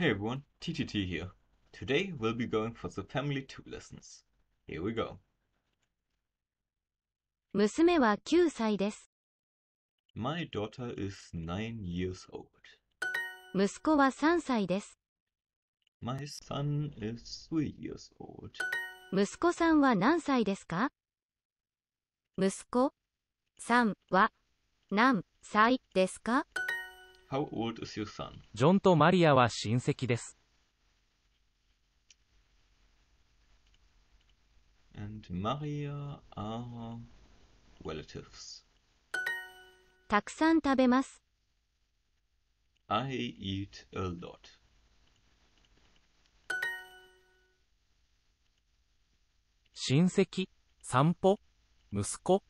Hey everyone, TTT here. Today we'll be going for the Family 2 lessons. Here we go. 娘は9歳です。My daughter is 9 years old. 息子は My son is 3 years old. 息子さんは何歳ですか息子さんは何歳ですか How old is your son? ジョンとマリアは親戚です。And Maria are relatives. たくさん食べます。I eat a lot. 親戚、散歩、息子、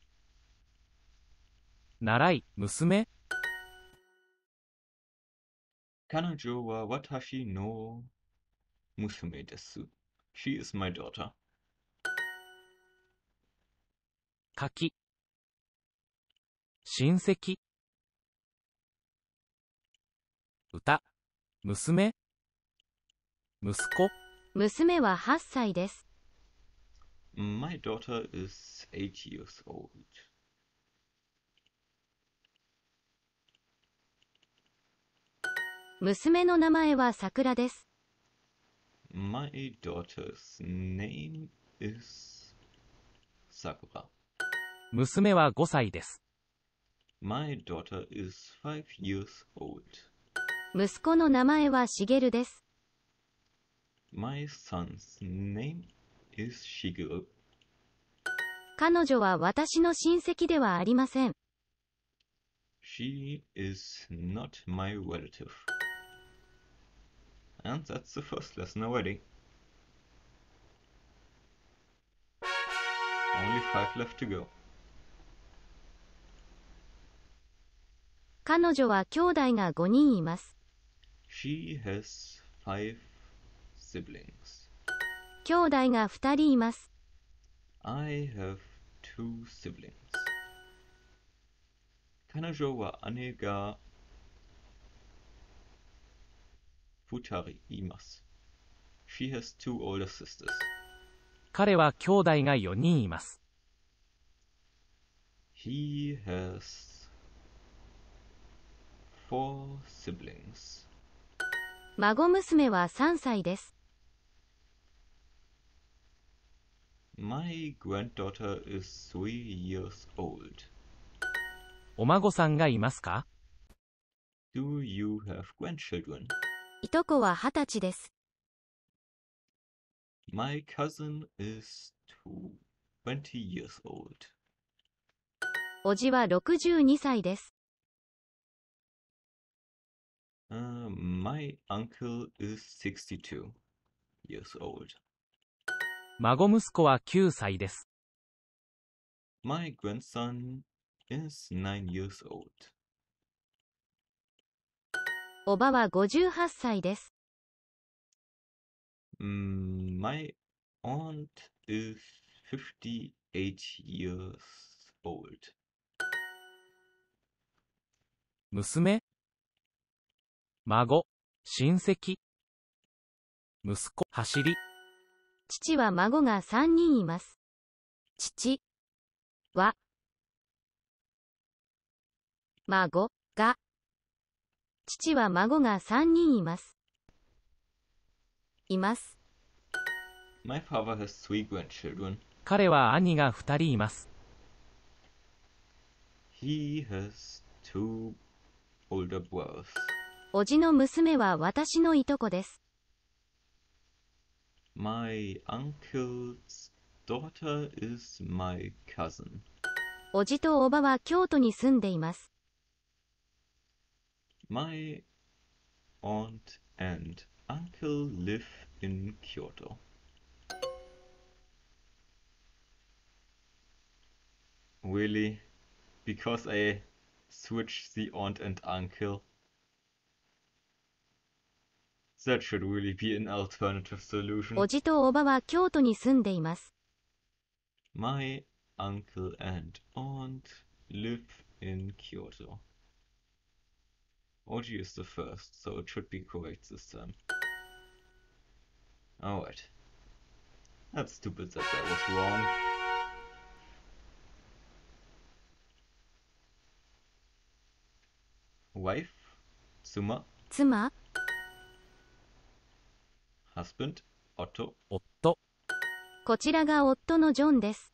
習い、娘。彼女は私の娘です。She is my daughter. 柿親戚歌娘息子娘は8歳です。My daughter is 8 years old. 娘の名前は桜です。My daughter's name is 桜。娘は5歳です。My daughter is five years old. 息子の名前はしげるです。My son's name is Shigeru. 彼女は私の親戚ではありません。She is not my relative. And that's the first lesson already. Only five left to go. 彼女は兄弟が5人います。She has five siblings. 兄弟が2人います。I have two siblings. 彼女は姉がいます。She has sisters. older Futari two 彼は兄弟が4人います。He has four siblings. 孫娘は3歳です。My granddaughter is three years old. お孫さんがいますか Do you have grandchildren? いとこは二十歳です。My cousin is two- 20 years old. おじは62歳です。Uh, my uncle is 62 years old. 孫息子は9歳です。My grandson is 9 years old. おばは58歳です。m y aunt is 58 years old. 娘孫親戚息子走り父は孫が3人います。父は孫が父は孫が3人います。います。My father has three grandchildren. 彼は兄が2人います。He has two older brothers. おじの娘は私のいとこです。My uncle's daughter is my cousin. おじとおばは京都に住んでいます。My aunt and uncle live in Kyoto. Really? Because I switched the aunt and uncle? That should really be an alternative solution. おじとおばは京都に住んでいます。My uncle and aunt live in Kyoto. Orgy is the first, so it should be correct this time. Alright. That's stupid that that was wrong. Wife, Zuma, Zuma, husband, Otto. 夫こちらが夫のジョンです。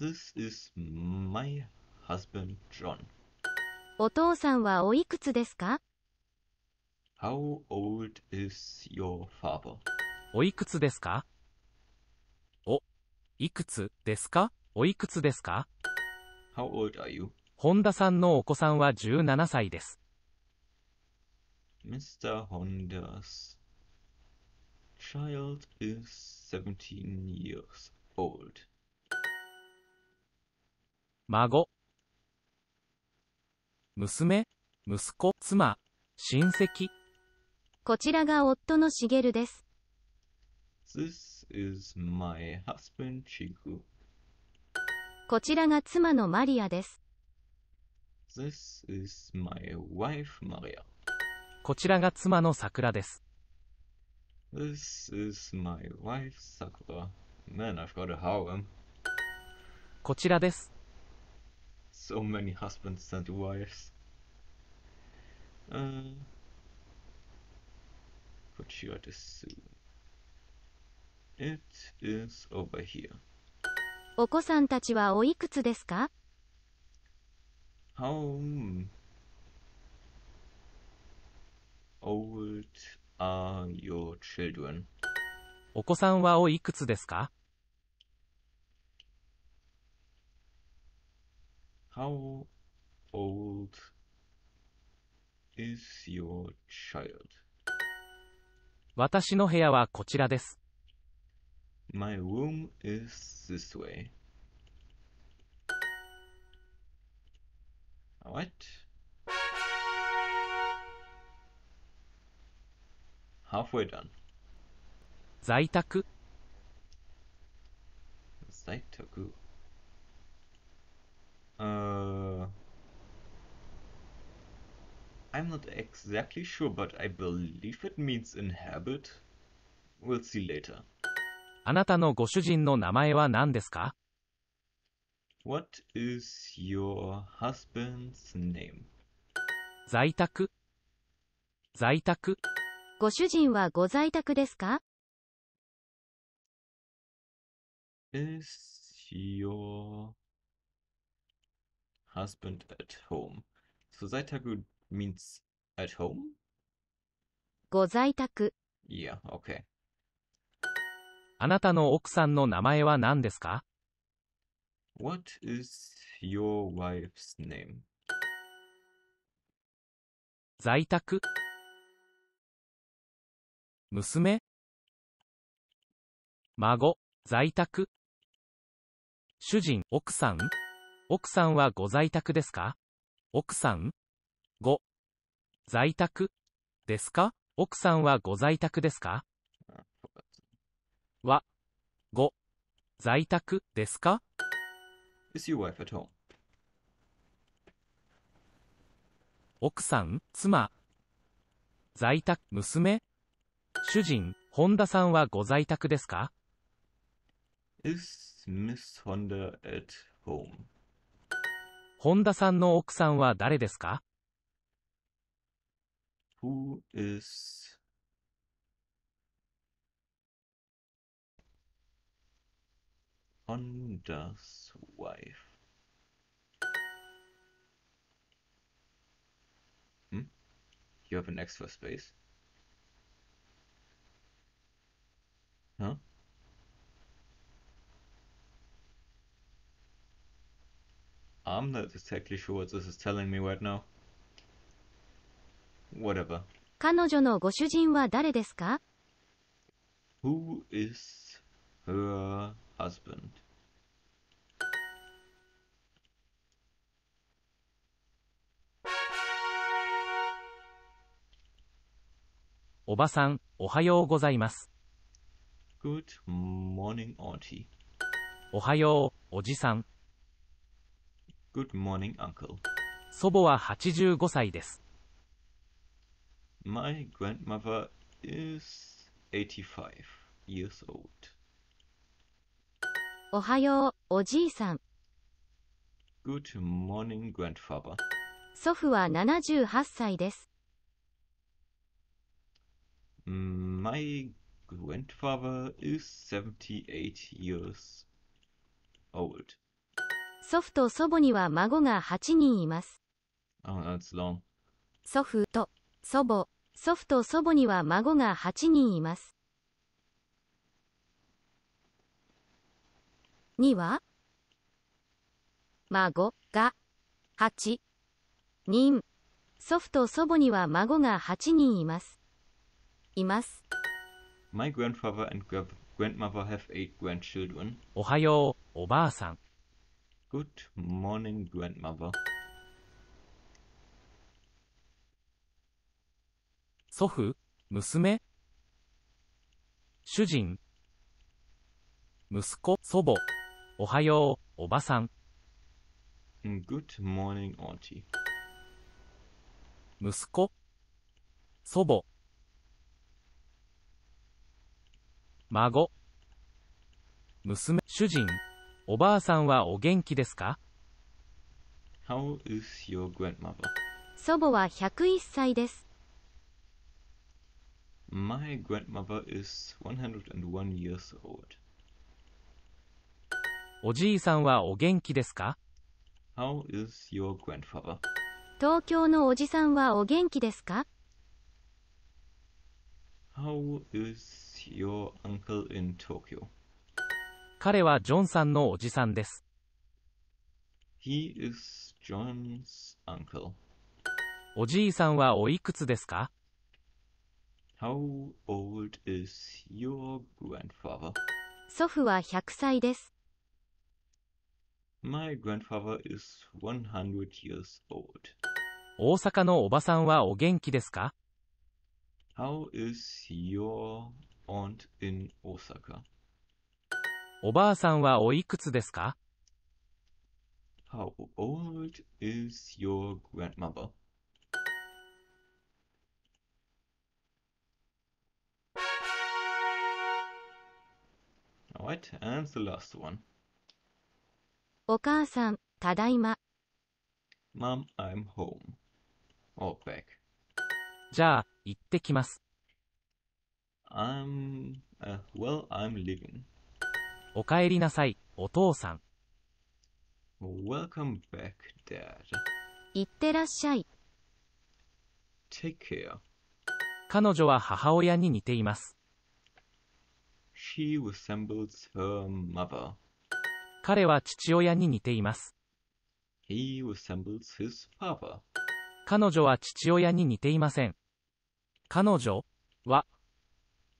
This is my husband John. お父さんはおいくつですか ?How old is your father? おいくつですかお、いくつですかおいくつですか ?How old are you? 本田さんのお子さんは17歳です。Mr. Honda's child is 17 years old. 孫娘、息子、妻、親戚。こちらが夫のしげるです。This is my husband, c h i k u こちらが妻のマリアです。This is my wife, Maria. こちらが妻の桜です。This is my wife, Sakura. Man, I've got a h o r e m こちらです。so many husbands and wives. Uh, consured is soon. It is over here. お子さんたちはおいくつですか How old are your children? お子さんはおいくつですか How old is your child? 私の部屋はこちらです。My room is this way. Alright. Halfway done. 在宅在宅 Uh, I'm not exactly sure, but I believe it means inhabit. We'll see later. あなたのご主人の名前は何ですか ?What is your husband's name? 在宅在宅ご主人はご在宅ですか ?Is your husband at home. So, 在宅 means at home? ご在宅。Yeah, okay. あなたの奥さんの名前は何ですか What is your wife's name? 在宅娘孫在宅主人奥さん奥さんはご在宅ですか奥さんご在宅ですか奥さんはご在宅ですかはご在宅ですか Is your wife at home? 奥さん、妻、在宅、娘、主人、本田さんはご在宅ですか Is Miss Honda at home? 本田さんの奥さんは誰ですか Who is Honda's wife? Hmm? You have an extra space? Huh? I'm not exactly sure what this is telling me right now. Whatever. 彼女のご主人は誰ですか Who is her husband? おばさん、おはようございます。Good morning, auntie. おはよう、おじさん。Good morning, uncle. 祖母は85歳です。My grandmother is 85 years old. おはよう、おじいさん。Good morning, grandfather. 祖父は78歳です。My grandfather is 78 years old. 祖父と祖母には孫が8人います。Oh, that's long. 祖父と祖母、祖父と祖母には孫が8人います。には孫が8人。祖父と祖母には孫が8人います。います。My grandfather and grandmother have eight grandchildren. おはよう、おばあさん。Good morning, grandmother. 祖父、娘、主人、息子、祖母、おはよう、おばさん、Good morning, auntie. 息子、祖母、孫、娘、主人、おばあさんはお元気ですか ?How is your grandmother? 祖母は101歳です。My grandmother is 101 years old. おじいさんはお元気ですか ?How is your grandfather? 東京のおじさんはお元気ですか ?How is your uncle in Tokyo? 彼はジョンさんのおじさんです。He is John's uncle. おじいさんはおいくつですか ?How old is your grandfather? 祖父は100歳です。My grandfather is 100 years old. 大阪のおばさんはお元気ですか ?How is your aunt in Osaka? おばあさんはおいくつですか ?How old is your grandmother? Alright, and last the お母さん、ただいま。Mom, I'm home. Or back. じゃあ、行ってきます。I'm,、uh, well, I'm leaving. おかえりなさい、お父さん。Welcome back, Dad. いってらっしゃい。Take care. 彼女は母親に似ています。She resembles her mother. 彼は父親に似ています。He resembles his father. 彼女は父親に似ていません。彼女は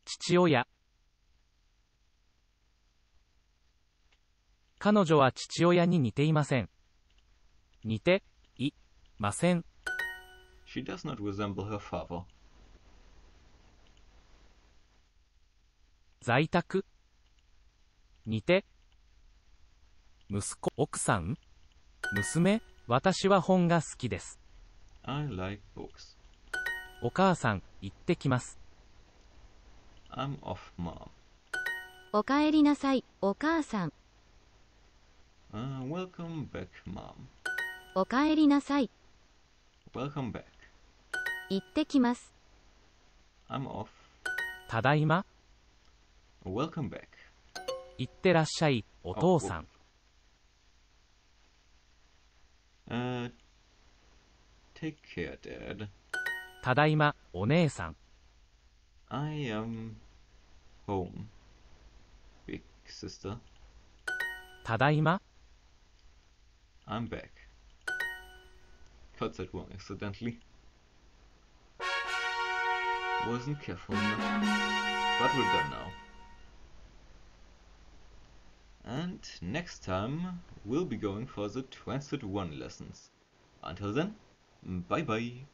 父親彼女は父親に似ていません。似ていません。She does not resemble her father. 在宅似て息子奥さん娘私は本が好きです。I like books. お母さん、行ってきます。I'm off, mom. おかえりなさい、お母さん。Uh, welcome back, mom. おかえりなさい。Welcome back. 行ってきます。I'm off. ただいま、Welcome back. 行ってらっしゃい、お父さん。Uh, take care, Dad. ただいま、お姉さん。I am home. Big sister. ただいま、I'm back. Cut that one accidentally. Wasn't careful enough. But we're done now. And next time we'll be going for the Transit 1 lessons. Until then, bye bye!